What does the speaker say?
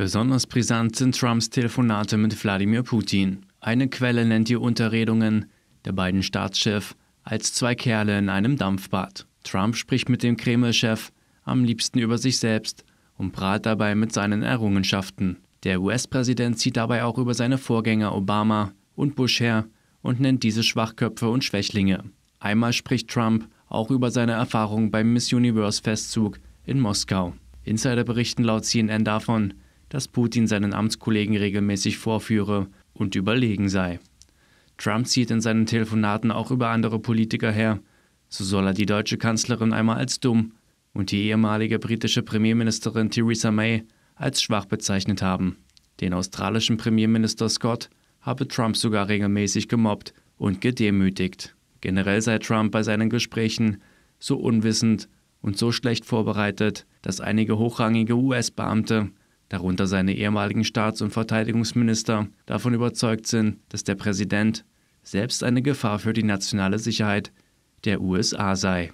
Besonders brisant sind Trumps Telefonate mit Wladimir Putin. Eine Quelle nennt die Unterredungen der beiden Staatschefs als zwei Kerle in einem Dampfbad. Trump spricht mit dem Kreml-Chef am liebsten über sich selbst und prahlt dabei mit seinen Errungenschaften. Der US-Präsident zieht dabei auch über seine Vorgänger Obama und Bush her und nennt diese Schwachköpfe und Schwächlinge. Einmal spricht Trump auch über seine Erfahrungen beim Miss Universe-Festzug in Moskau. Insider berichten laut CNN davon, dass Putin seinen Amtskollegen regelmäßig vorführe und überlegen sei. Trump zieht in seinen Telefonaten auch über andere Politiker her. So soll er die deutsche Kanzlerin einmal als dumm und die ehemalige britische Premierministerin Theresa May als schwach bezeichnet haben. Den australischen Premierminister Scott habe Trump sogar regelmäßig gemobbt und gedemütigt. Generell sei Trump bei seinen Gesprächen so unwissend und so schlecht vorbereitet, dass einige hochrangige US-Beamte darunter seine ehemaligen Staats- und Verteidigungsminister, davon überzeugt sind, dass der Präsident selbst eine Gefahr für die nationale Sicherheit der USA sei